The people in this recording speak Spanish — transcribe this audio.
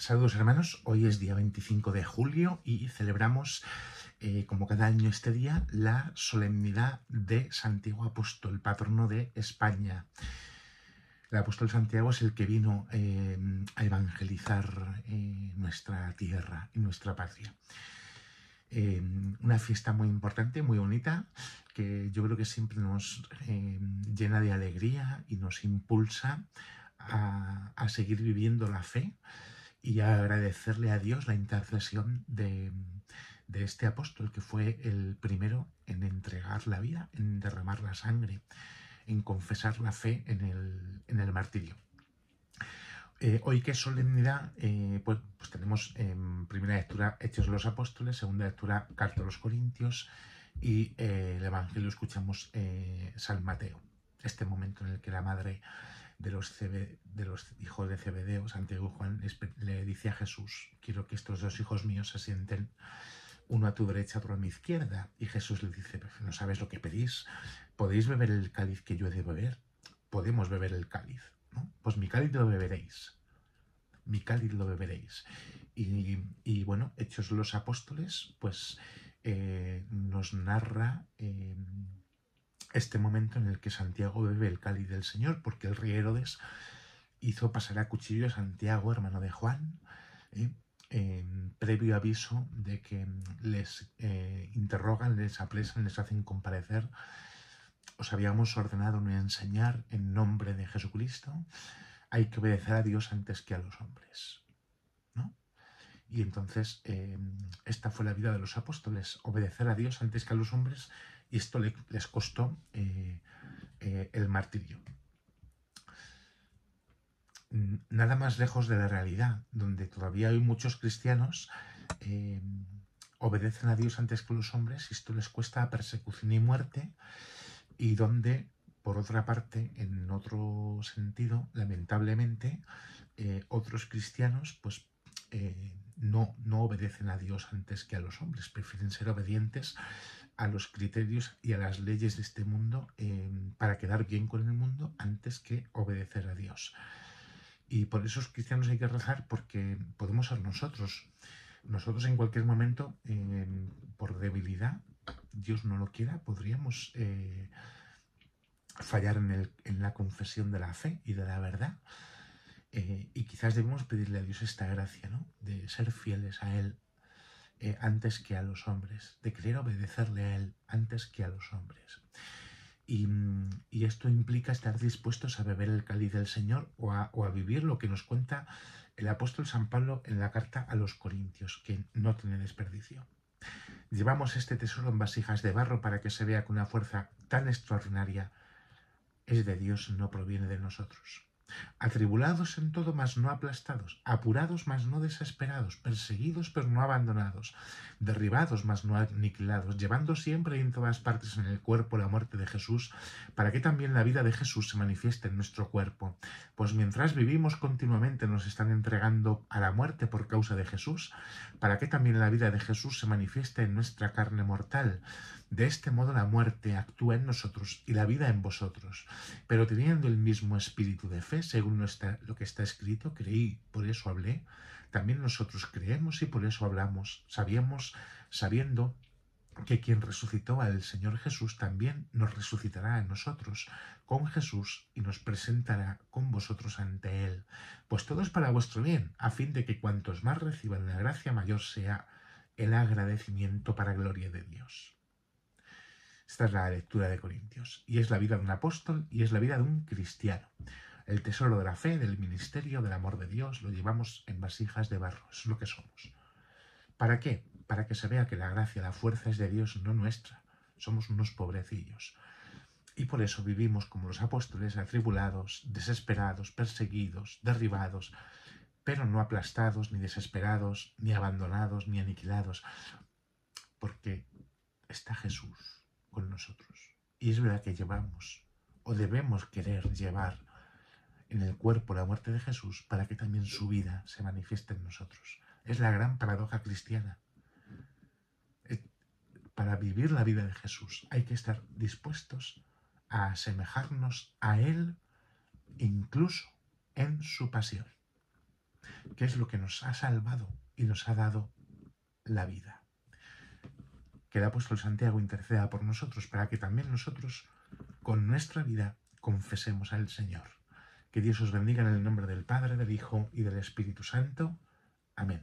Saludos hermanos, hoy es día 25 de julio y celebramos, eh, como cada año este día, la solemnidad de Santiago Apóstol, patrono de España. El apóstol Santiago es el que vino eh, a evangelizar eh, nuestra tierra y nuestra patria. una fiesta muy importante, muy bonita, que yo creo que siempre nos llena de alegría y nos impulsa a seguir viviendo la fe y agradecerle a Dios la intercesión de, este apóstol, que fue el primero en entregar la vida, en derramar la sangre, en confesar la fe en el, martirio. Eh, hoy qué solemnidad, eh, pues, pues, tenemos en em, primera lectura Hechos de los Apóstoles, segunda lectura Carta a los Corintios y eh, el Evangelio escuchamos San Mateo, este momento en el que la Madre de los, de los hijos de Cebedeo, Santiago Juan, le dice a Jesús, quiero que estos dos hijos míos se sienten uno a tu derecha, otro a mi izquierda. Y Jesús le dice, no sabes lo que pedís, ¿podéis beber el cáliz que yo he de beber? Podemos beber el cáliz, Pues mi cáliz lo beberéis, mi cáliz lo beberéis. Y, bueno, Hechos los Apóstoles, pues eh, nos narra... Eh, este momento en el que Santiago bebe el cáliz del Señor, porque el rey Herodes hizo pasar a cuchillo a Santiago, hermano de Juan, ¿eh? en previo aviso de que mm, les eh, interrogan, les apresan, les hacen comparecer. Os habíamos ordenado enseñar en nombre de Jesucristo. Hay que obedecer a Dios antes que a los hombres. Y entonces em, esta fue la vida de los apóstoles, obedecer a Dios antes que a los hombres, y esto les costó eh, eh, el martirio. Nada más lejos de la realidad, donde todavía hay muchos cristianos em, obedecen a Dios antes que a los hombres, y esto les cuesta persecución y muerte, y donde, por otra parte, en otro sentido, lamentablemente, eh, otros cristianos pues no, no obedecen a Dios antes que a los hombres, prefieren ser obedientes a los criterios y a las leyes de este mundo em, para quedar bien con el mundo antes que obedecer a Dios. Y por eso los cristianos hay que rezar porque podemos ser nosotros. Nosotros en cualquier momento, em, por debilidad, Dios no lo quiera, podríamos eh, fallar en, en la confesión de la fe y de la verdad. Eh, y quizás debemos pedirle a Dios esta gracia, ¿no? De ser fieles a Él eh, antes que a los hombres, de querer obedecerle a Él antes que a los hombres. Mm, y, esto implica estar dispuestos a beber el cáliz del Señor o a, o a, vivir lo que nos cuenta el apóstol San Pablo en la carta a los Corintios, que no tiene desperdicio. Llevamos este tesoro en vasijas de barro para que se vea que una fuerza tan extraordinaria es de Dios, no proviene de nosotros atribulados en todo, mas no aplastados, apurados, mas no desesperados, perseguidos, pero no abandonados, derribados más no aniquilados, llevando siempre y en todas partes en el cuerpo la muerte de Jesús, para que también la vida de Jesús se manifieste en nuestro cuerpo. Pues mientras vivimos continuamente nos están entregando a la muerte por causa de Jesús, para que también la vida de Jesús se manifieste en nuestra carne mortal. De este modo la muerte actúa en nosotros y la vida en vosotros, pero teniendo el mismo espíritu de fe, según lo que está escrito, creí, por eso hablé, también nosotros creemos y por eso hablamos, sabíamos, sabiendo que quien resucitó al Señor Jesús también nos resucitará a nosotros con Jesús y nos presentará con vosotros ante Él. Pues todo es para vuestro bien, a fin de que cuantos más reciban la gracia mayor sea el agradecimiento para gloria de Dios. Esta es la lectura de Corintios, y es la vida de un apóstol y es la vida de un cristiano. El tesoro de la fe, del ministerio, del amor de Dios, lo llevamos en vasijas de barro. es lo que somos. ¿Para qué? Para que se vea que la gracia, la fuerza es de Dios, no nuestra. Somos unos pobrecillos. Y por eso vivimos como los apóstoles, atribulados, desesperados, perseguidos, derribados, pero no aplastados, ni desesperados, ni abandonados, ni aniquilados, porque está Jesús con nosotros. Y es verdad que llevamos, o debemos querer llevar, en el cuerpo la muerte de Jesús para que también su vida se manifieste en nosotros. Es la gran paradoja cristiana. Eh, para vivir la vida de Jesús hay que estar dispuestos a asemejarnos a Él incluso en su pasión, que es lo que nos ha salvado y nos ha dado la vida. Que el apóstol Santiago interceda por nosotros para que también nosotros con nuestra vida confesemos al Señor. Que Dios os bendiga en el nombre del Padre, del Hijo y del Espíritu Santo. Amén.